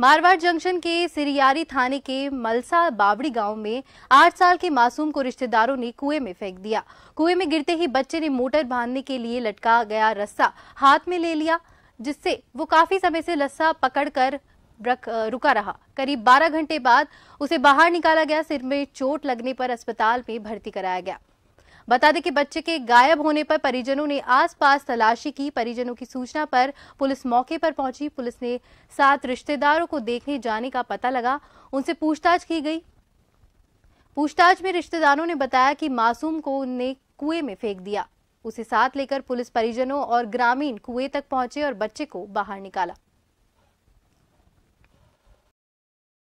Marwar junction के सिरियारी थाने के मलसा बावड़ी गांव में आठ साल के मासूम को रिश्तेदारों ने कुएं में फेंक दिया कुएं में गिरते ही बच्चे ने मोटर बांधने के लिए लटका गया रस्सा हाथ में ले लिया जिससे वो काफी समय से रस्सा पकड़कर रुका रहा करीब 12 घंटे बाद उसे बाहर निकाला गया सिर में चोट लगने पर अस्पताल में भर्ती कराया गया बता दें कि बच्चे के गायब होने पर परिजनों ने आसपास तलाशी की परिजनों की सूचना पर पुलिस मौके पर पहुंची पुलिस ने सात रिश्तेदारों को देखने जाने का पता लगा उनसे पूछताछ की गई पूछताछ में रिश्तेदारों ने बताया कि मासूम को उन्हें कुएं में फेंक दिया उसे साथ लेकर पुलिस परिजनों और ग्रामीण कुएं तक पहुंचे और बच्चे को बाहर निकाला